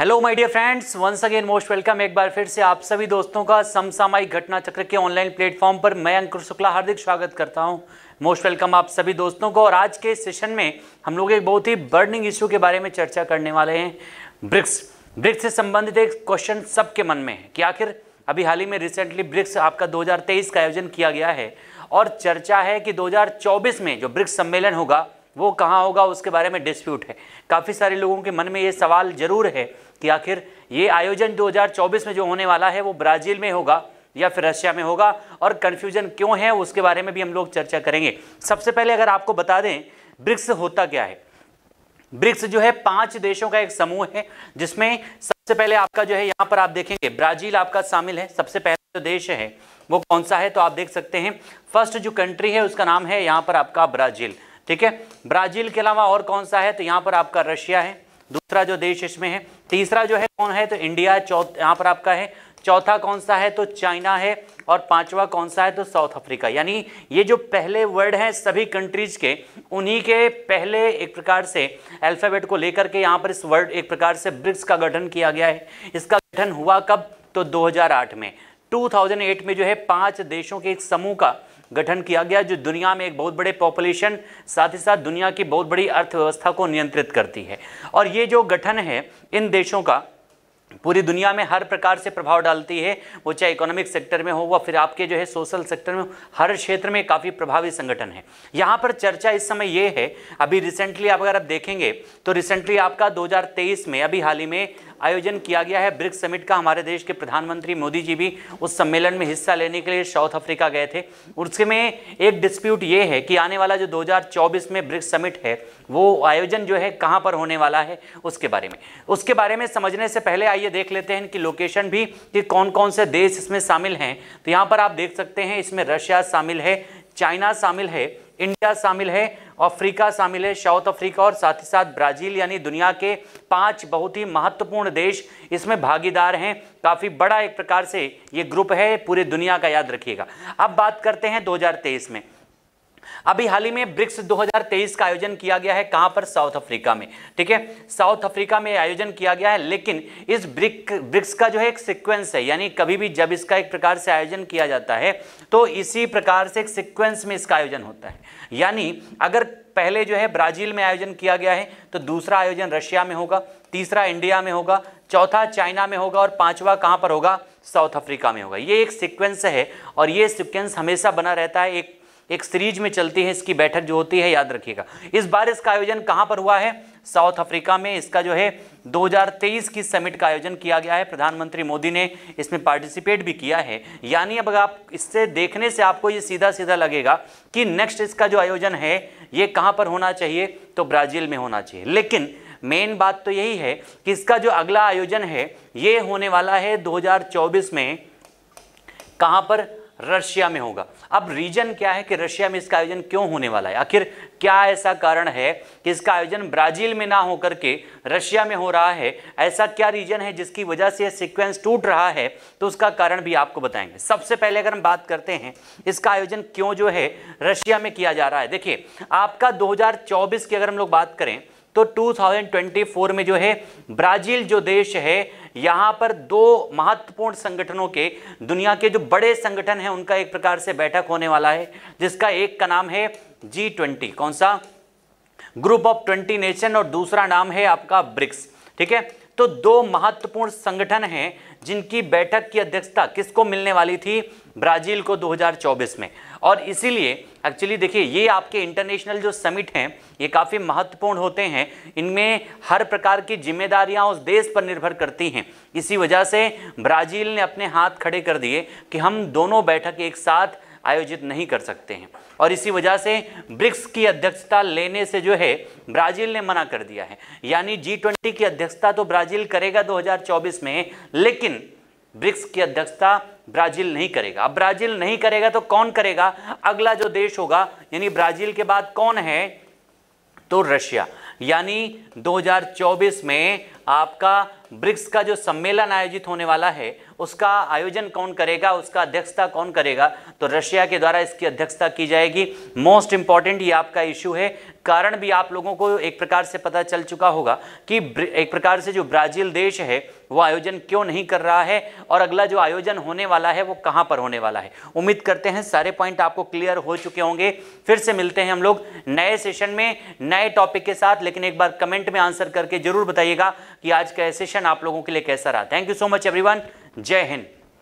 hello my dear friends once again most welcome एक बार फिर से आप सभी दोस्तों का समसामयिक घटना चक्र के ऑनलाइन प्लेटफॉर्म पर मैं अंकुर शुक्ला हार्दिक स्वागत करता हूं मोस्ट वेलकम आप सभी दोस्तों को और आज के सेशन में हम लोग एक बहुत ही बर्निंग इशू के बारे में चर्चा करने वाले हैं ब्रिक्स ब्रिक्स से संबंधित एक क्वेश्चन सबके मन में है कि आखिर अभी हाल ही में रिसेंटली ब्रिक्स आपका दो का आयोजन किया गया है और चर्चा है कि दो में जो ब्रिक्स सम्मेलन होगा वो कहाँ होगा उसके बारे में डिस्प्यूट है काफ़ी सारे लोगों के मन में ये सवाल जरूर है कि आखिर ये आयोजन 2024 में जो होने वाला है वो ब्राज़ील में होगा या फिर रशिया में होगा और कन्फ्यूजन क्यों है उसके बारे में भी हम लोग चर्चा करेंगे सबसे पहले अगर आपको बता दें ब्रिक्स होता क्या है ब्रिक्स जो है पांच देशों का एक समूह है जिसमें सबसे पहले आपका जो है यहाँ पर आप देखेंगे ब्राजील आपका शामिल है सबसे पहला जो देश है वो कौन सा है तो आप देख सकते हैं फर्स्ट जो कंट्री है उसका नाम है यहाँ पर आपका ब्राजील ठीक है ब्राजील के अलावा और कौन सा है तो यहाँ पर आपका रशिया है दूसरा जो देश इसमें है तीसरा जो है कौन है तो इंडिया चौथ यहाँ पर आपका है चौथा कौन सा है तो चाइना है और पांचवा कौन सा है तो साउथ अफ्रीका यानी ये जो पहले वर्ड हैं सभी कंट्रीज के उन्हीं के पहले एक प्रकार से अल्फ़ाबेट को लेकर के यहाँ पर इस वर्ड एक प्रकार से ब्रिक्स का गठन किया गया है इसका गठन हुआ कब तो 2008 में 2008 में जो है पांच देशों के एक समूह का गठन किया गया जो दुनिया में एक बहुत बड़े पॉपुलेशन साथ ही साथ दुनिया की बहुत बड़ी अर्थव्यवस्था को नियंत्रित करती है और ये जो गठन है इन देशों का पूरी दुनिया में हर प्रकार से प्रभाव डालती है वो चाहे इकोनॉमिक सेक्टर में हो वह फिर आपके जो है सोशल सेक्टर में हर क्षेत्र में काफ़ी प्रभावी संगठन है यहाँ पर चर्चा इस समय ये है अभी रिसेंटली आप अगर आप देखेंगे तो रिसेंटली आपका 2023 में अभी हाल ही में आयोजन किया गया है ब्रिक्स समिट का हमारे देश के प्रधानमंत्री मोदी जी भी उस सम्मेलन में हिस्सा लेने के लिए साउथ अफ्रीका गए थे उसके में एक डिस्प्यूट ये है कि आने वाला जो 2024 में ब्रिक्स समिट है वो आयोजन जो है कहाँ पर होने वाला है उसके बारे में उसके बारे में समझने से पहले आइए देख लेते हैं कि लोकेशन भी कि कौन कौन से देश इसमें शामिल हैं तो यहाँ पर आप देख सकते हैं इसमें रशिया शामिल है चाइना शामिल है इंडिया शामिल है अफ्रीका शामिल है साउथ अफ्रीका और साथ ही साथ ब्राज़ील यानी दुनिया के पांच बहुत ही महत्वपूर्ण देश इसमें भागीदार हैं काफ़ी बड़ा एक प्रकार से ये ग्रुप है पूरे दुनिया का याद रखिएगा अब बात करते हैं 2023 में अभी हाल ही में ब्रिक्स 2023 का आयोजन किया गया है कहां पर साउथ अफ्रीका में ठीक है साउथ अफ्रीका में आयोजन किया गया है लेकिन इस ब्रिक ब्रिक्स का जो है एक सीक्वेंस है यानी कभी भी जब इसका एक प्रकार से आयोजन किया जाता है तो इसी प्रकार से एक सीक्वेंस में इसका आयोजन होता है यानी अगर पहले जो है ब्राजील में आयोजन किया गया है तो दूसरा आयोजन रशिया में होगा तीसरा इंडिया में होगा चौथा चाइना में होगा और पांचवा कहां पर होगा साउथ अफ्रीका में होगा ये एक सीक्वेंस है और ये सीक्वेंस हमेशा बना रहता है एक एक सीरीज में चलती है इसकी बैठक जो होती है याद रखिएगा इस बार इसका आयोजन कहां पर हुआ है साउथ अफ्रीका में इसका जो है 2023 की समिट का आयोजन किया गया है प्रधानमंत्री मोदी ने इसमें पार्टिसिपेट भी किया है यानी अब आप इससे देखने से आपको ये सीधा सीधा लगेगा कि नेक्स्ट इसका जो आयोजन है ये कहाँ पर होना चाहिए तो ब्राज़ील में होना चाहिए लेकिन मेन बात तो यही है कि इसका जो अगला आयोजन है ये होने वाला है 2024 में कहां पर रशिया में होगा अब रीजन क्या है कि रशिया में इसका आयोजन क्यों होने वाला है आखिर क्या ऐसा कारण है कि इसका आयोजन ब्राजील में ना होकर के रशिया में हो रहा है ऐसा क्या रीजन है जिसकी वजह से यह सिक्वेंस टूट रहा है तो उसका कारण भी आपको बताएंगे सबसे पहले अगर हम बात करते हैं इसका आयोजन क्यों जो है रशिया में किया जा रहा है देखिए आपका दो की अगर हम लोग बात करें तो 2024 में जो है ब्राजील जो देश है यहां पर दो महत्वपूर्ण संगठनों के दुनिया के जो बड़े संगठन हैं उनका एक प्रकार से बैठक होने वाला है जिसका एक का नाम है जी ट्वेंटी कौन सा ग्रुप ऑफ ट्वेंटी नेशन और दूसरा नाम है आपका ब्रिक्स ठीक है तो दो महत्वपूर्ण संगठन हैं जिनकी बैठक की अध्यक्षता किसको मिलने वाली थी ब्राजील को 2024 में और इसीलिए एक्चुअली देखिए ये आपके इंटरनेशनल जो समिट हैं ये काफ़ी महत्वपूर्ण होते हैं इनमें हर प्रकार की जिम्मेदारियां उस देश पर निर्भर करती हैं इसी वजह से ब्राज़ील ने अपने हाथ खड़े कर दिए कि हम दोनों बैठक एक साथ आयोजित नहीं कर सकते हैं और इसी वजह से ब्रिक्स की अध्यक्षता लेने से जो है ब्राज़ील ने मना कर दिया है यानी जी ट्वेंटी की अध्यक्षता तो ब्राज़ील करेगा 2024 में लेकिन ब्रिक्स की अध्यक्षता ब्राज़ील नहीं करेगा अब ब्राज़ील नहीं करेगा तो कौन करेगा अगला जो देश होगा यानी ब्राज़ील के बाद कौन है तो रशिया यानी 2024 में आपका ब्रिक्स का जो सम्मेलन आयोजित होने वाला है उसका आयोजन कौन करेगा उसका अध्यक्षता कौन करेगा तो रशिया के द्वारा इसकी अध्यक्षता की जाएगी मोस्ट इंपॉर्टेंट ये आपका इश्यू है कारण भी आप लोगों को एक प्रकार से पता चल चुका होगा कि एक प्रकार से जो ब्राज़ील देश है वो आयोजन क्यों नहीं कर रहा है और अगला जो आयोजन होने वाला है वो कहाँ पर होने वाला है उम्मीद करते हैं सारे पॉइंट आपको क्लियर हो चुके होंगे फिर से मिलते हैं हम लोग नए सेशन में नए टॉपिक के साथ लेकिन एक बार कमेंट में आंसर करके जरूर बताइएगा कि आज का सेशन आप लोगों के लिए कैसा रहा thank you so much everyone जय हिंद